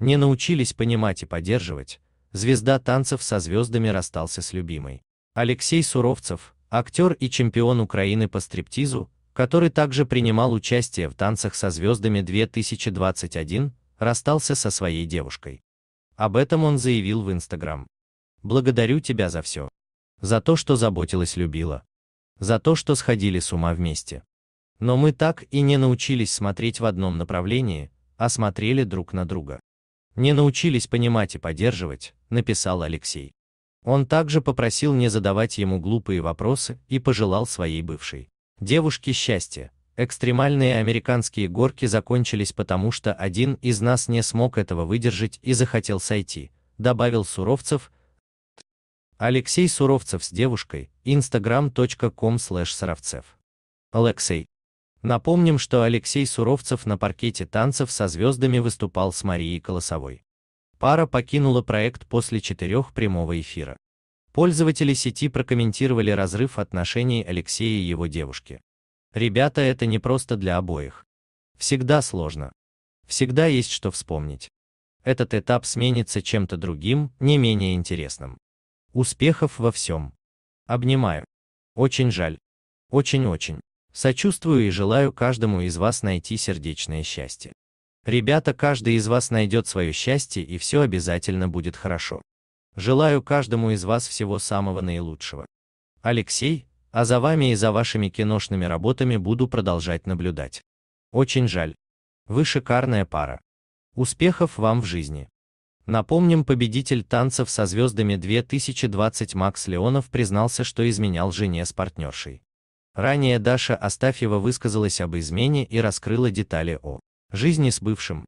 не научились понимать и поддерживать, звезда танцев со звездами расстался с любимой. Алексей Суровцев, актер и чемпион Украины по стриптизу, который также принимал участие в «Танцах со звездами 2021», расстался со своей девушкой. Об этом он заявил в Инстаграм. «Благодарю тебя за все. За то, что заботилась, любила. За то, что сходили с ума вместе. Но мы так и не научились смотреть в одном направлении, а смотрели друг на друга. Не научились понимать и поддерживать, написал Алексей. Он также попросил не задавать ему глупые вопросы и пожелал своей бывшей девушке счастья. Экстремальные американские горки закончились потому, что один из нас не смог этого выдержать и захотел сойти, добавил Суровцев. Алексей Суровцев с девушкой, instagram.com slash Алексей. Напомним, что Алексей Суровцев на паркете танцев со звездами выступал с Марией Колосовой. Пара покинула проект после четырех прямого эфира. Пользователи сети прокомментировали разрыв отношений Алексея и его девушки. Ребята, это не просто для обоих. Всегда сложно. Всегда есть что вспомнить. Этот этап сменится чем-то другим, не менее интересным. Успехов во всем. Обнимаю. Очень жаль. Очень-очень. Сочувствую и желаю каждому из вас найти сердечное счастье. Ребята, каждый из вас найдет свое счастье и все обязательно будет хорошо. Желаю каждому из вас всего самого наилучшего. Алексей, а за вами и за вашими киношными работами буду продолжать наблюдать. Очень жаль. Вы шикарная пара. Успехов вам в жизни. Напомним, победитель танцев со звездами 2020 Макс Леонов признался, что изменял жене с партнершей. Ранее Даша Астафьева высказалась об измене и раскрыла детали о жизни с бывшим.